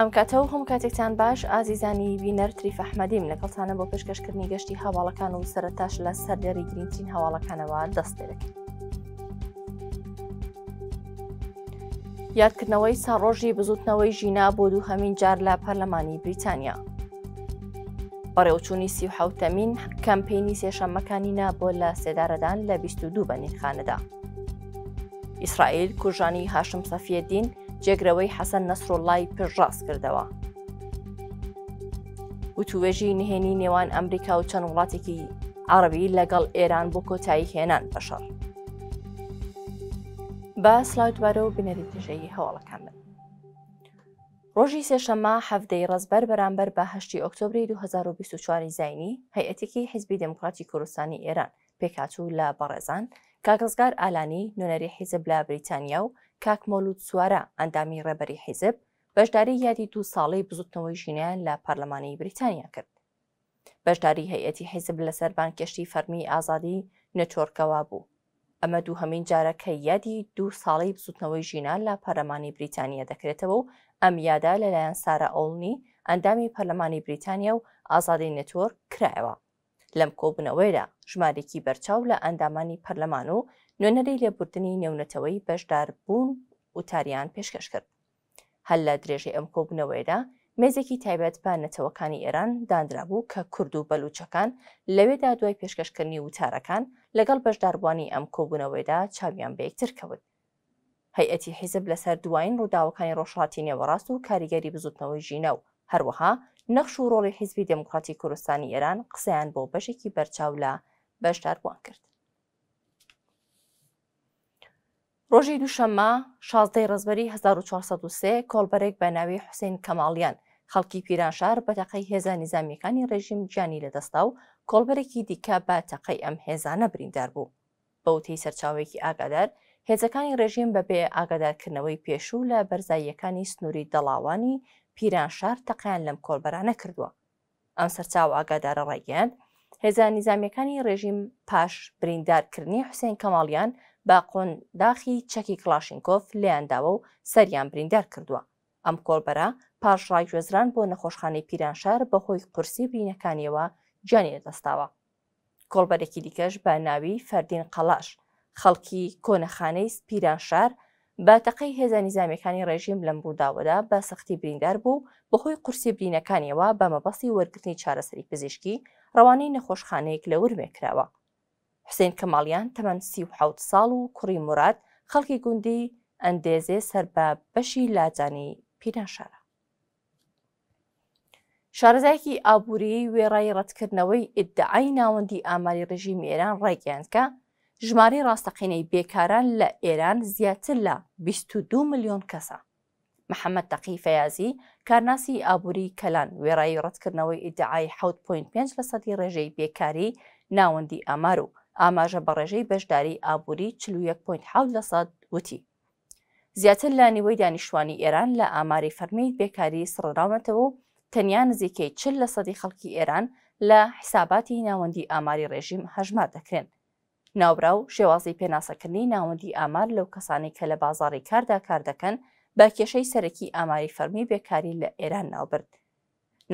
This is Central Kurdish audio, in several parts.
ئەم کاتەوە هەم کاتێکتان باش ئازیزانی بینەر تریفەحمەدیم لەگەڵتانە بۆ پێشکەشکردنی گەشتی هەواڵەکان و سەرتاش لە سەردەری گرنگترین هەواڵەکانەوە دەست پێەکەن. یادکردنەوەی ساڕۆژی بزوتنەوەی ژینا بۆ دوو هەمین جار لە پەرلەمانی بریتانیا. بەڕێوچوونی سیحوتەمین کەمپینی سێشەمەکانینا بۆ لە سێدارەدان لە 22 بە نرخانەدا. ئیسرائیل کوژانی هاشم سەفیدین، جێگرەوەی حەسەن نەسرۆڵای پشڕاست کردەوە. وتوێژی نهێنی نێوان ئەمریکا و چەند وڵاتێکی عربی لەگەڵ ئێران بۆ کۆتایی هێنان بەشەر. بە سلاوتوارە و بنەری دژەیی هەوڵەکانن. ڕۆژی سێشەمە هەفتەی ڕزبەر بەرامبەر بە هشتی ئۆکتۆبری 2024 زینی هەیەتێکی حزبی دموکراتی کوردستانی ئێران پێکاتوو لە بەڕێزان کاکەزگار ئالانی نوێنەری حیزب لە بریتانیا و کاک مۆلوود سووارە ئەندامی ڕێبەری حیزب بەشداری یادی دو ساڵی بزوتنەوەی ژینیان لە پەرلەمانی بریتانیا کرد. بەشداری هەیەتی حیزب لەسەر بانکشتی فەرمی ئازادی نەچۆرکەوا بوو. ئەمە دوو هەمین جارەکە یادی دوو ساڵی بزوتنەوەی ژینان لە پەرلەمانی بریتانیا دەکرێتەوە و ئەم یادا لەلایەن سارە ئۆڵنی ئەندامی پەرلەمانی بریتانیا و ئازادی نەتۆر کرایەوە. لەم کۆبنەوەیدا ژمارێکی بەرچاو لە ئەندامانی پەرلەمان و نوێنەرەی لێبوردنی نێونەتەوەی بەشدار بوون وتاریان پێشکەش کرد هەل لە درێژی ئەم کۆبنەوەیدا مێزێکی تایبەت بە نەتەوەکانی ئێران دانرابوو کە کورد و بەلوچەکان لەوێدا دوای پێشکەشکردنی وتارەکان لەگەڵ بەشداربووانی ئەم کۆبوونەوەیدا چاویان بە یەکتر کەوت هەیەتی حیزب لەسەر دوایین ڕووداوەکانی ڕۆژهاتی نێوەڕاست و کاریگەری بزوتنەوەی ژینە و هەروەها نەخش و ڕۆڵی حیزبی دموکراتی کوردستانی ئێران قسەیان بۆ بەشێکی بەرچاو لە بەشداربووان کرد. ڕۆژی دووشەممە شازدەی ڕزبەری 1403 کۆلبەرێک بە ناوی حوسین کەماڵیان خەڵکی پیرانشار بە تەقەی هێزە نظامیەکانی ڕێژیم گیانی لەدەستا و کۆلبەرێکی دیکە بە تەقەی ئەم هێزانە بریندار بوو بەوتەی سەرچاوێکی ئاگادار هێزەکانی ڕێژیم بەبێ ئاگادارکردنەوەی پێشوو لە بەرزاییەکانی سنووری دەڵاوانی پیرانشار تەقیان لەم کۆلبەرانە کردووە ئەم سەرچاو ئاگادارە ڕێگەیان هێزان نیزامیەکانی ڕێژیم پاش بریندارکردنی حوسێن کەماڵیان با قۆنداخی چەکی کلاشینکۆف لێیانداوە و سەریان بریندار کردووە ئەم کۆلبەرە پاش ڕایگوێزران بۆ نەخۆشخانەی پیرانشار بەهۆی قورسی برینەکانیەوە جانی دەستاوە کۆلبەرێکی دیکەش بە ناوی فەردین قەلاش خەڵکی کۆنەخانەی پیرانشار باتەقەی هێزە نیزامیەکانی ڕێژیم لەم ڕووداوەدا بە سەختی بریندار بوو بەهۆی قورسی برینەکانیەوە بە مەبەسی وەرگرتنی چارەسەری پزیشکی ڕەوانەی نەخۆشخانەیەک لە ورمێکراوە حسین کەماڵیان تەمەەن سی و حوت ساڵ و کوڕی مراد خەڵکی گوندی ئەندێزێ سەر بە بەشی لاجانی پیرانشارە شارەزایکی ئابووری وێڕای ڕەتکردنەوەی ئدعای ناوەندی ئاماری ڕژیم ئێران ڕێگەیان کە ژمارەی ڕاستەقینەی بێکاران لە ئێران زیاتر لە 22 ملیۆن کەسە محەممەد تەقی فەیازی کارناسی ئابووری کەلان وێڕایی ڕەتکردنەوەی ئیدعای 6.5 لە سەدی ڕێژەی بێکاری ناوەندی ئامار و ئاماژە بە ڕێژەی بەشداری ئابووری 41.7 لە سەد وتی زیاتر لە نیوەی دانیشتوانی ئێران لە ئاماری فەرمیت بێکاری سڕراونەتەوە و تەنیا نزیکەی چل لە سەدی خەڵکی ئێران لە حیساباتی ناوەندی ئاماری ڕێژیم هەژمار دەکرێن ناوراو شێوازی پێناسەکردنی ناوەندی ئامار لەو کەسانی کە لە بازاری کاردا کار دەکەن بە کێشەی سەرەکی ئاماری فەرمی بێکاری لە ئێران ناوبرد.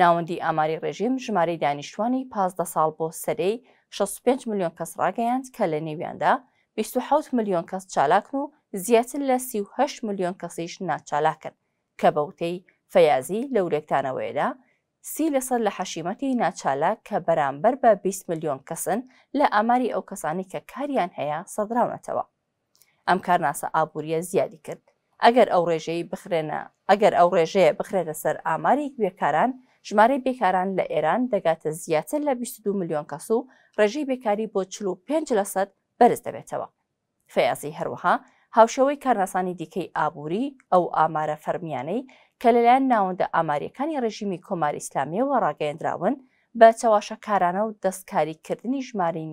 ناوەندی ئاماری ڕێژیم ژمارەی دانیشتوانی پازدە ساڵ بۆ سەرەی 65 میلیۆن کەس ڕاگەیاند کە لە نێویاندا 26 میلیۆن کەس چالاکن و زیاتر لە 38 میلیۆن کەسیش ناچالاکن کە بەوتەی فەیازی لە ورێکتانەوەیدا سی لەسەر لە حەشیمەتی ناچالاک کە بەرامبەر بە 20 میلیۆن کەسن لە ئاماری ئەو کەسانی کە کاریان هەیە سەدراونەتەوە. ئەم کارناسە ئابوووریە زیادی کرد. ئەگەر ئەو ڕێژەی بخرێنە ئەگەر ئەو ڕێژەیە بخرێتە سەر ئاماری بێکاران ژمارە بێکاران لە ئێران دەگاتە زیاتر لە 22 میلیۆن کەس و ڕێژەی بێکاری بۆ 5 لە سەد بەرز دەبێتەوە. فەیاسی هەروەها هاوشەوەی کارناسانی دیکەی ئابووری ئەو ئامارە فەرمیانەی کە لەلایەن ناوەندە ئاماریەکانی ڕژیمی کۆماری ئسلامیەوە ڕاگەیەندراون بە چاواشەکارانە و دەستکاریکردنی ژماری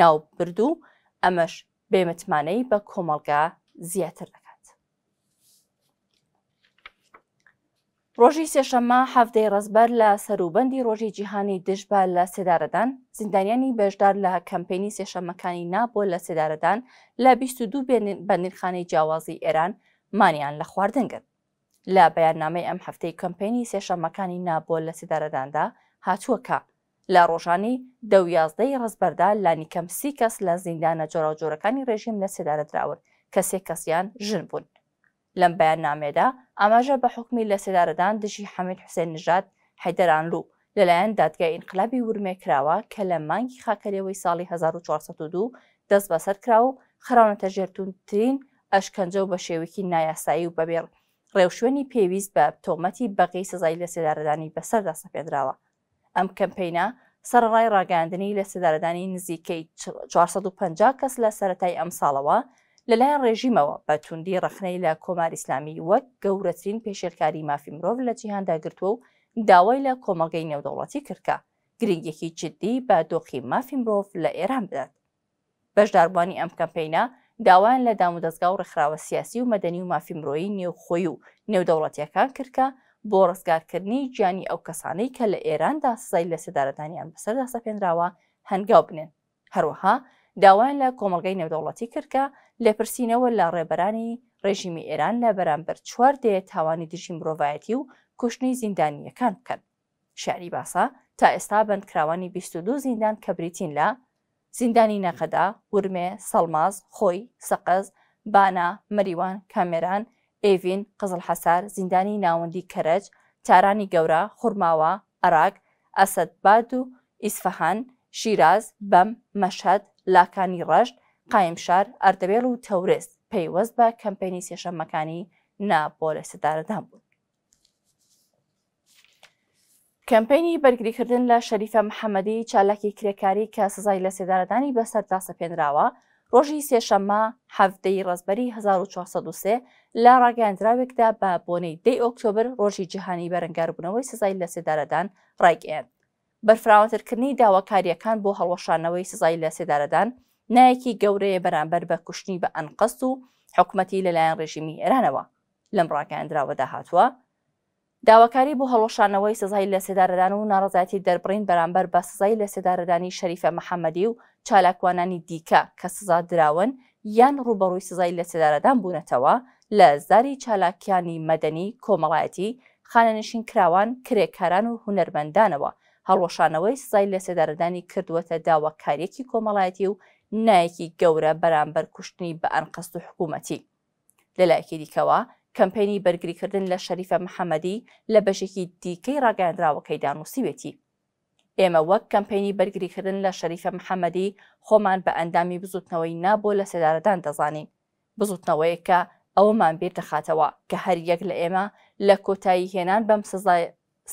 ناوبردوو ئەمەش بێمتمانەی بە کۆمەلگا زیاتر دەکات. ڕۆژی سێشەمە هەفتەی ڕزبەر لە سەروبندی ڕۆژی جیهانی دژبە لە سێدارەدان زیندانیانی بێژدار لە کەمپینی سێشەمەکانی نابۆ لە سێدارەدان لە 22 بە نرخانی جیاوازی ئێران مانیان لە خواردنگرت. لە بەیاننامەی ئەم هەفتەی کمپینی سێشەمەکانی نابۆل لە سیدارەداندا هاتووەکە لە ڕۆژانی دەویازدەی ڕزبەردا لانیکەم سی کەس لە زیندانە جۆراجۆرەکانی ڕێژیم لە سێدارە درراون کە سێ کەسیان ژن بوون لەم بەیان نامێدا ئاماژە بە حکمی لە سێدارەدان دژی حەمید حوسێن نژات حیدەرانلو لەلایەن دادگای ئینقلابی ورمێکراوە کە لە مانگی خاکەرەوەی ساڵی 1942 دەست بەسەر کرا و خراونەتە ژێرتونترین ئەشکەنجە و بە شێوکی نایاسایی و بەبێڕ ڕێوشوێنی پێویست بە تۆمەتی بەقی سزای لە سێدارەدانی بەسەردا سەپێدراوە ئەم کەمپینا سەرڕای ڕاگەاندنی لە سێدارەدانی نزیکەی 450 کەس لە سەتای ئەم ساڵەوە لەلایەن ڕێژیمەوە بە توندی ڕخنەی لە کۆمار ئیسلامی وەک گەورەترین پێشێلکاری مافی مرۆڤ لە جیهاندا گرتووە و داوای لە کۆمەلگەی نێودەوڵەتی کردکە گرنگێکی جددی بە دۆخی مافی مرۆڤ لە ئێران بدات بەشداربوانی ئەم کەمپینا داوایان لە دامودەستگا و ڕێکخراوە سیاسی و مەدەنی و مافیمرۆیی نێوخۆی و نێودەوڵەتیەکان کردکە بۆ ڕزگارکردنی گیانی ئەو کەسانەی کە لە ئێراندا سزای لە سێدارەدانیان بەسەردا سەپێنراوە هەنگاو بنێن هەروەها داوایان لە کۆمەلگەی نێودەوڵەتی کردکە لێپرسینەوە لە ڕێبەرانی ڕێژیمی ئێران لە بەرامبەر چوار دێت تاوانی دژی مرۆڤایەتی و کوشتنی زیندانیەکان بکەن شاری باسا تا ئێستا بەندکراوانی 22 زیندان کە بریتین لە زیندانی نەقەدا ورمێ سەلماز خۆی سەقز بانا مەریوان کامێران ئێڤین قزل حەسار زیندانی ناوەندی کەرج چارانی گەورە خوورماوە عراق ئەسدباد و ئیسفەهان شیراز بەم مەشەد لاکانی ڕەشت قایمشار ئەردەبێل و تەورست پەیوەست بە کەمپینی سێشەمەکانی ناپۆلە سەدارەدان بوون کەمپینی بەرگریکردن لە شەریفە محەممەدی چالاکی کرێکاری کە سزای لە سێدارەدانی بەسەردا سەپێنراوە ڕۆژی سێشەممە هەفتەی ڕزبەری 1403 لە ڕاگەاندراوێکدا بە بۆنەی دەی ئۆکتۆبر ڕۆژی جیهانی بەرەنگاربوونەوەی سزای لە سێدارەدان ڕایگەێن بەرفراوەترکردنی داواکاریەکان بۆ هەڵەشانەوەی سزای لە سێدارەدان نایەکی گەورەیە بەرامبەر بە کوشتنی بە ئەنقەست و حکوومەتی لەلایەن ڕێژیمی ئێرانەوە لەم ڕاگەاندراوەدا هاتووە داواکاری بۆ هەڵۆشانەوەی سزای لە سێدارەدان و ناڕزایەتی دەربڕین بەرامبەر بە سزای لە سێدارەدانی شەریفە محەممەدی و چالاکوانانی دیکە کە سزا دراون یان ڕوبەڕووی سزای لە سێدارەدان بوونەتەوە لە زاری چالاکیانی مەدەنی کۆمەڵایەتی خانەنشین کراوان کرێکاران و هوەرمەندانەوە هەڵۆشانەوەی سزای لە سێدارەدانی کردووەتە داواکاریەکی کۆمەڵایەتی و نایەکی گەورە بەرامبەر کوشتنی بە ئەنقەست و حکوومەتی لەلایەکی دیکەوە کەمپینی بەرگریکردن لە شەریفە محەممەدی لە بەشێکی دیکەی ڕاگەاندراوەکەی دانووسیوێتی ئێمە وەک کەمپینی بەرگریکردن لە شەریفە محەممەدی خۆمان بە ئەندامی بزوتنەوەی نابۆ لە سێدارەدان دەزانین بزوتنەوەیە کە ئەوەمان بێ دەخاتەوە کە هەر یەک لە ئێمە لە کۆتایی هێنان بەم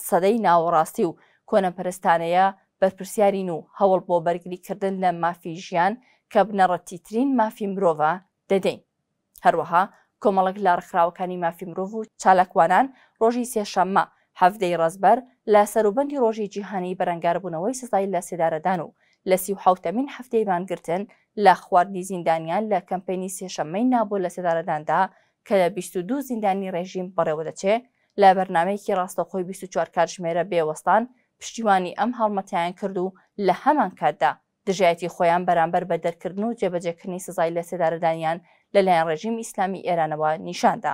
سەدەی ناوەڕاستی و کۆنەپەرستانەیە بەرپرسیارین و هەوڵ بۆ بەرگریکردن لە مافی ژیان کە بنەڕەتیترین مافی مرۆڤ دەدەین هەروەها کۆمەڵک لە ڕخراوەکانی مافی مرۆڤ و چالکوانان ڕۆژی سێشەممە هەفتەی ڕزبەر لە سەروبندی ڕۆژی جیهانی بەرەنگاربوونەوەی سزای لە سێدارەدان و لە سی حوتەمین هەفتەی بانگرتن لە خواردنی زیندانیان لە کەمپینی سێشەممەی نابوو لە سێدارەداندا کە لە 22 زیندانی ڕێژیم بەڕێوە دەچێ لە بەرنمەیەکی ڕاستەخۆی 24 کاتژمێرە بێوەستان پشتیوانی ئەم هەڵمەتیان کرد و لە هەمان کاتدا دژایەتی خۆیان بەرامبەر بە دەرکردن و جێبەجێکردنی سزای لە سێدارەدانیان لەلایەن ڕژیم ئیسلامی ئێرانەوە نیشاندا.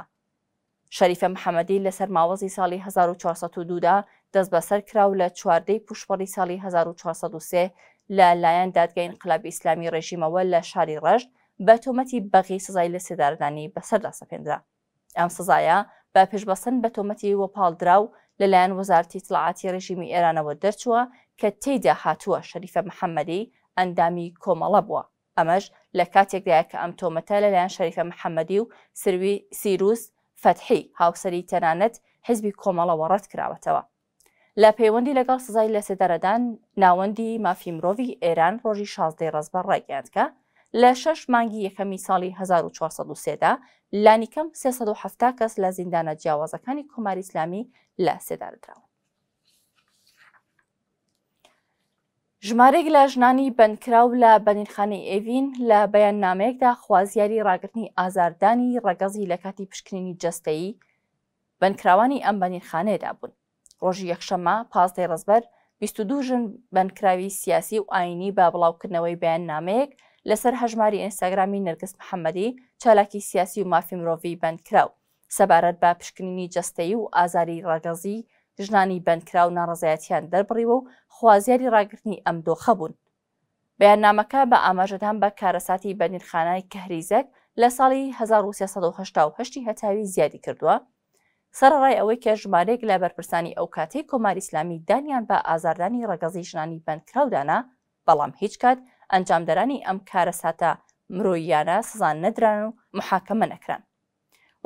شەریفە محەممەدی لەسەر ماوەزی ساڵی 1992دا دەست بەسەر کراو لە چواردەی پوشپەڕی ساڵی 1993 لە لایەن دادگەین قلاب ئیسلامی ڕێژیمەوە لە شاری ڕەشت بە تۆمەتی بەغی سزای لە سێداردانی بەسەردا سەپێنرا. ئەم سزایە بە پێشبەسن بە تۆمەتی وەپالدراو لەلایەن وەزارتی تڵعاتی ڕژیمی ئێرانەوە دەرچووە کە تێیدا هاتووە شەریفە محەممەدی ئەندامی کۆمەڵە بووە. ئەمەش لە کاتێکدایە کە ئەم تۆمەتە لەلایەن شەریکە محەممەدی و سروی سیروس فەتحی هاوسری تەنانەت حزبی کۆمەڵەوە ڕەت کراوەتەوە. لە پەیوەندی لەگەڵ سزای لە سێدەرەدان ناوەندی مافی مرۆڤی ئێران ڕۆژی شازدەی ڕزبەر ڕێگەاندکە لە شەش مانگی یەکەمی ساڵی 1940دا لانیکەم 370 کەس لە زیندانە جیاوازەکانی کۆماری ئسلامی لە سێدارراوە. ژمارەێک لە ژنانی بەندکراو لە بەنیرخانی ئێڤین لە بەیاننامەیەکدا خوازیاری ڕاگررتنی ئازاردانی ڕەگەزی لە کاتی پشکنینی جستەیی بەندکراوانی ئەم بەنیرخانەیەدا بوون ڕۆژی یەخشەمە پازدەی ڕزبەر 22 ژن بەندکراوی سیاسی و ئاینی با بڵاوکردنەوەی بەیاننامەیەک لەسەر هەژماری ئینستاگرامی نرگس محەممەدی چالاکی سیاسی و مافی مرۆڤی بەندکراو سەبارەت بە پشکنینی جستەیی و ئازاری ڕەگەزی ژنانی بەندکرا و ناڕزایەتیان دەربڕیوە و خوازیاری ڕاگررتنی ئەم دۆخە بوون. بەیاننامەکە بە ئاماژەدان بە کارەساتی بەنیرخانای کەهریزەک لە ساڵی 1970 هەتاوی زیادی کردووە، سەرڕای ئەوەی کە ژمارێک لە بەرپرسانی ئەو کاتەی کۆماری ئسلامی دانیان بە ئازاردانی ڕگەزی ژنانی بەندکراودانا بەڵام هیچ کات ئەنجامدەرانی ئەم کارەساتە مرۆییانە سزان نەدران و محاکەمە نەکران.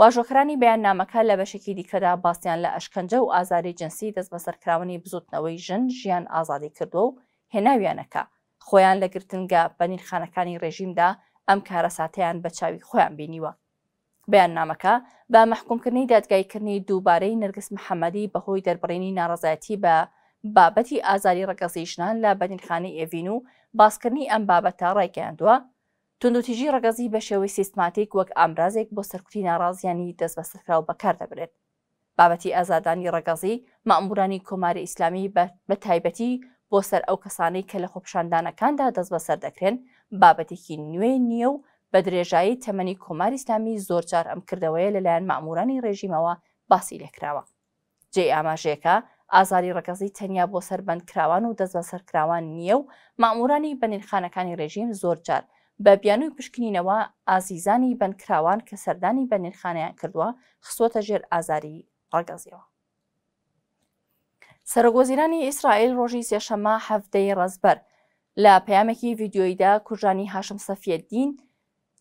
واژۆکرانی بەیاننامەکە لە بەشێکی دیکەدا باسییان لە ئەشکەنجە و ئازاری جنسی دەست بە سەرکراونی بزوتنەوەی ژن ژیان ئازادی کردو و هێناویانەکە خۆیان لە گرتنگە بەنیرخانەکانی ڕێژیمدا ئەم کارەساتیان بە چاوی خۆیان بینیوە بەیاننامەکە بە مەحکومکردنی دادگایکردنی دووبارەی نرگس محەممەدی بەهۆی دەربڕینی ناڕزایەتی بە بابەتی ئازاری ڕگەزیشنان لە بەنیرخانی ئێڤین و باسکردنی ئەم بابەتە ڕێگەیاندووە تونندوتیژی ڕگەزی بە شێوەی سیستماتیک وەک ئامرازێک بۆ سەرکوتی ناڕازیانی دەست بە سەرکراو بەکار دەبرێت بابەتی ئازادانی ڕگەزی مامورانی کۆماری ئیسلامی بە تایبەتی بۆ سەر ئەو کەسانەی کە لە خۆپشاندانەکاندا دەست بە سەر دەکرێن بابەتێکی نوێ نییە و بە درێژایی تەمەنی کۆماری ئسلامی زۆرجار ئەم کردەوەیە لەلایەن مامورانی ڕێژیمەوە باسی لێکراوە جێ ئاماژەکە ئازاری ڕگەزی تەنیا بۆ سەربند کراوان و دەست بە سەرکراوان نییە و مامورانی بەنرخانەکانی ڕێژیم زۆرجار بە بیانوی پشکنینەوە ئازیزانی بنکراوان کە سەردانی بە نرخانیان کردووە خسۆتە ژێر ئازاری ڕگەزیەوە. سەرۆگۆزیرانی ئیسرائیل ڕۆژی سێشەمە هەفتەی ڕزبەر لە پەیامێکی ڤیددیۆیدا کوژانی هاشم سەفیددین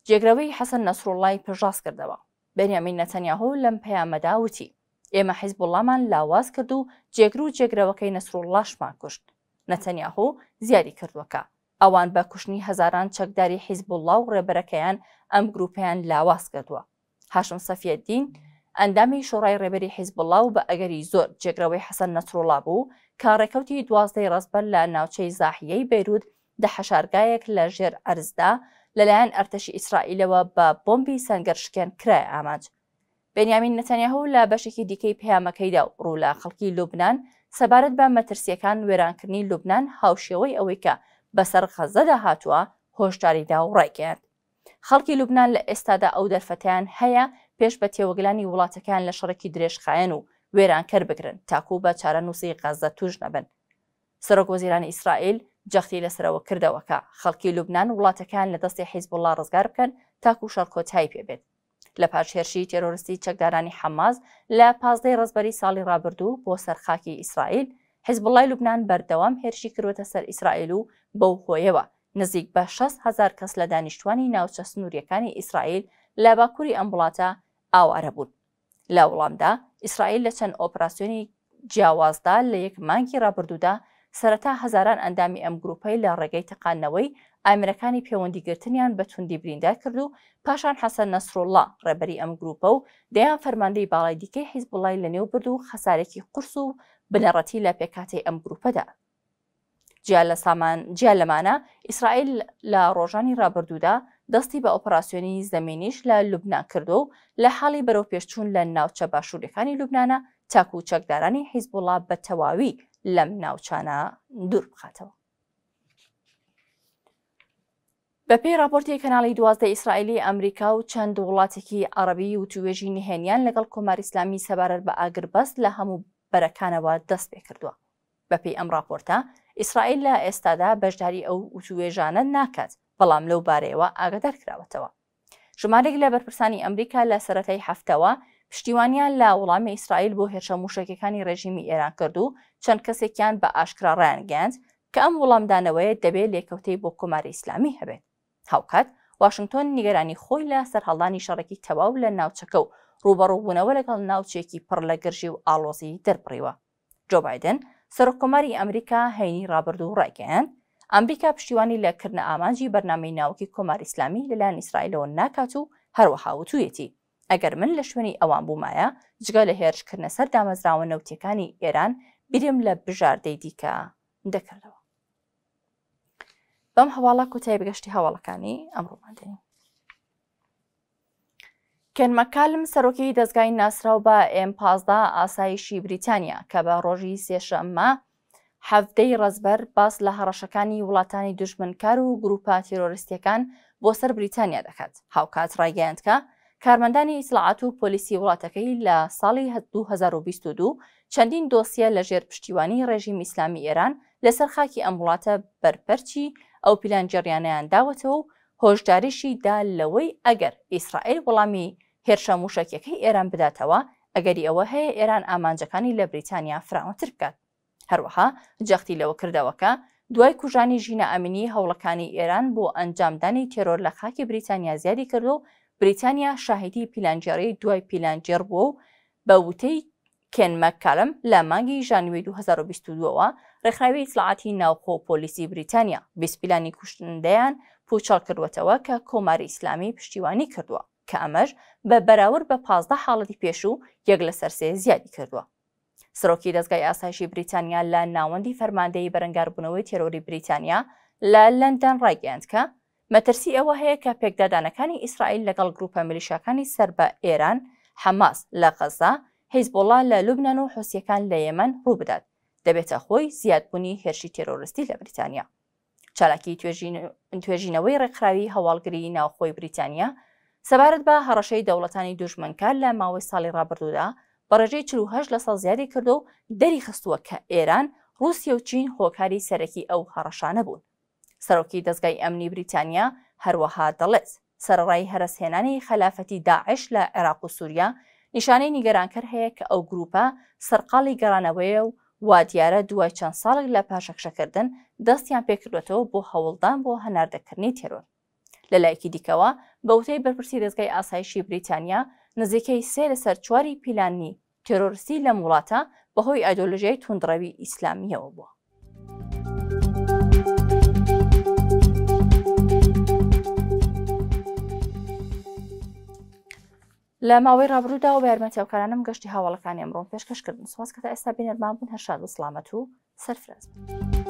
جێگرەوەی حەسەن نەسرۆڵای پژاس کردەوە بەنیامین نەتەنیاهۆ لەم پەیامەدا وتی ئێمە حیز بڵامان لاواز کرد و جێگر و جێگرەوەکەی نەسرۆڵاشمان کوشت نەتەنیاهۆ زیاری کردوەکە ئەوان بە کوشتنی هەزاران چەکداری حیزبوڵڵا و ڕێبەرەکەیان ئەم گروپیان لاواز کردووە هاشم سەفیەدین ئەندامی شۆڕای ڕێبەری حیزبڵا و بە ئەگەری زۆر جێگرەوەی حەسەن نەچڕۆڵا بوو کارڕێکەوتی دوازدەی ڕستبەر لە ناوچەی زاحیەی بەیرود دە حەشارگایەک لە ژێر ئەرزدا لەلایەن ئەرتەشی ئیسرائیلەوە بە بۆمبی سنگەرشکێن کرای ئاماج بنیامین نەتەنیاهو لە بەشێکی دیکەی پەیامەکەیدا ڕوو لە خەڵکی لوبنان سەبارەت بە مەترسیەکان وێرانکردنی لوبنان هاوشێوەی ئەوەی کە بەسەر خەزەدا هاتووە هۆشداریدا و ڕێکرد. خەڵکی لوبناان لە ئێستادا ئەو دەرفەتیان هەیە پێش بە تێوەگلانی وڵاتەکان لە شڕێکی درێژخایەن و وێرانکەر بگرن تاکوو بە چارە نووسی غەزە توش نەبن. سەرۆک وەزیرانی ئیسرائیل جەختی لەسەرەوە کردەوەکە خەڵکی لوبناان وڵاتەکان لە دەستی حیزبوڵلا ڕزگار بکەن تاکو شەرکۆتایی پێبێت. لە پاشهێرشی تێرۆریستی چەکدارانی حەماز لە پازدەی ڕزبەری ساڵی ڕابردوو بۆ سەرخاکی ئیسرائیل حیز بڵای لوبناان بەردەوام هێرشی کروتە سەر ئیسرائیل و بەو خۆیەوە نزیک بە 6 هزار کەس لە دانیشتوانی ناوچە سنووریەکانی ئیسرائیل لە باکووری ئەم وڵاتە ئاوارە بوون لە وڵامدا ئیسرائیل لە چەند ئۆپراسسیۆنی جیاوازدا لە یەک مانکی ڕابردوودا سەرەتا هزاران ئەندامی ئەم گروپەی لە ڕێگەی تەقانەوەی ئامرەکانی پەیوەندیگرتنیان بە توندی بریندار کرد و پاشان حەسەن نەسرۆڵا ڕێبەری ئەم گروپە و دەیان فەرماندەی باڵای دیکەی حیز بڵای لە نێو برد و خەسارێکی قرس و بنەڕەتی لە پێکاتی ئەم گروپەدا جیال لە سامان جیال لەمانە ئیسرائیل لە ڕۆژانی ڕابردوودا دەستی بە ئۆپراسسیۆنی زەمینیش لە لوبنا کردو و لە حاڵی بەرەو پێشچوون لە ناوچە باشوورەکانی لوبناە تاکو و چەکدارانی حیزبوڵا بە تەواوی لەم ناوچانە دوور بخاتەوە. بەپی راپۆرتی کەناڵی دوازدە ئیسرائیلی ئەمریکا و چەند وڵاتێکی عربی و توێژی نهێنیان لەگەڵ کۆمار ئسلامی سەبارەت بە ئاگربەست لە هەموو بەرەکانەوە دەست پێ کردووە بەپی ئەم راپۆرتە ئیسرائیل لە ئێستادا بەشداری ئەو وتوێژانە ناکات بەڵام لەو بارەیەوە ئاگدار کراوەتەوە ژمارێک لە بەرپرسانی ئەمریکا لە سەتای هەفتەوە پشتیوانیان لە وڵامی ئیسرائیل بۆ هێرشە موشکەکانی ڕێژیمی ئێران کردو چەند کەسێکیان بە ئاشکرا ڕیانگەند کە ئەم وڵامدانەوەیە دەبێت لێکەوتەی بۆ کۆماری ئیسلامی هەبێت هاوکات واشنگتۆن نیگەرانی خۆی لە سەرهەڵدانی شەڕێکی تەواو لە ناوچەکە و ڕوبەڕووبوونەوە لەگەڵ ناوچێکی پڕ لە گرژی و ئالۆسی دەرپڕیوە جۆبایدن سەرۆکۆماری ئەمریکا هەینی رابرد و ڕێگەیان ئەمریکا پشتیوانی لەکردنە ئامانجی بەرنامەی ناوکی کۆمار ئیسلامی لەلایەن ئیسرائیلەوە ناکات و هەروەها وتویەتی ئەگەر من لە شوێنی ئەوان بوومایە جگە لە هێرشکردنە سەر دامەزراوە نەوتەکانی ئێران بیرم لە بژاردەی دیکە دەکردەوە بەم هەواڵە کۆتای بگەشتی هەواڵەکانی ئەمڕۆماندنی کن مەکالم سەرۆکی دەستگای ناسرااو بە ئێمپازدا ئاسایشی بریتانیا کە بە ڕۆژی سێشەممە هەفتەی ڕزبەر باس لە هەڕەشەکانی وڵاتانی دژمنکار و گروپا تیرۆریستیەکان بۆ سەر بریتانیا دەکات هاوکات ڕایگەیاندکە کارمەندانی ئیسلاعات و پۆلیسی وڵاتەکەی لە ساڵی 2022 چەندین دۆسیە لە ژێر پشتیوانی ڕێژیم ئیسلامی ئێران لەسەر خاکی ئەم وڵاتە بەرپەرچی ئەو پیلان جەریانیان داوەتەوە و هۆشداریشی دا لەوەی ئەگەر ئیسرائیل وڵامی هێرشە موشکەکەی ئێران بداتەوە ئەگەری ئەوە هەیە ئێران ئامانجەکانی لە بریتانیا فراوەتر بکات هەروەها جەختی لەوە کردەوەکە دوای کوژانی ژینە ئەمنی هەوڵەکانی ئێران بۆ ئەنجامدانی تێرۆر لە خاکی بریتانیا زیادی کرد و بریتانیا شاهدی پیلانجیێڕی دوای پیلانجێر بووە و بە وتەی کێنمەک کالم لە مانگی ژانوی 2022ەوە ڕێکخراوی ئیسلاعاتی ناوخۆ پۆلیسی بریتانیا بیسپیلانی کوشتندەیان پوچەڵ کردوەتەوە کە کۆماری ئیسلامی پشتیوانی کردووە. کە ئەمەش بە بەراورد بە پازدە حاڵەتی پێشوو یەک لە سەرسێ زیادی کردووە. سرۆکی دەستگای ئاسایشی بریتانیا لە ناوەندی فەرماندەی بەرەنگاربوونەوەی تێرۆری بریتانیا لە لەندەن ڕایگەاند کە مەترسی ئەوە هەیە کە پێکدادانەکانی ئیسرائیل لەگەڵ گروپە ملیشەکانی سەر بە ئێران حەماس لە قەزا هیزبۆڵا لە لوبنان و حوسیەکان لە یەمەن ڕووبدات دەبێتە خۆی زیادبوونی هێرشی تێرۆریستی لە بریتانیا. چالاکی توێژینەوەی ڕێکخراوی هەواڵگری ناوخۆی بریتانیا سەبارەت بە هەڕەشەی دەوڵەتانی دوژمنکار لە ماوەی ساڵی ڕابردوودا بەڕێژەی 48 لە ساڵ زیادی کردو و دەری خستووە کە ئێران رووسیا و چین هۆکاری سەرەکی ئەو هەڕەشانە بوون. سەرۆکی دەستگای ئەمنی بریتانیا هەروەها دەڵێت سەرڕای هەرسهێنانی خەلافەتی داعش لە عێراق و سووریا نیشانەی نیگەرانکەر هەیە کە ئەو گروپە سەرقاڵی گەڕانەوەیە و وا دیارە دوای چەند ساڵێک لە پاشەکشەکردن دەستیان پێکردوێتەوە بۆ هەوڵدان بۆ هەناردەکردنی تێرۆر. لە لایەکی دیکەوە بەوتەی بەرپرسی دەستگای ئاسایشی بریتانیا نزیکەی سێ لە سەر چواری پیلانی تێرۆرسی لە وڵاتە بەهۆی ئایدۆلژیای تونندڕەوی ئیسلامیەوە بووە. لە ماوەی ڕابروودا و بەرمەتیێوکارانم گەشتی هاوڵەکانی ئەمڕۆم پێشکەشکردن سواز کە تا ئێستا بینەرمان بوون هەشاد و سلامەت و سەرفرازبن.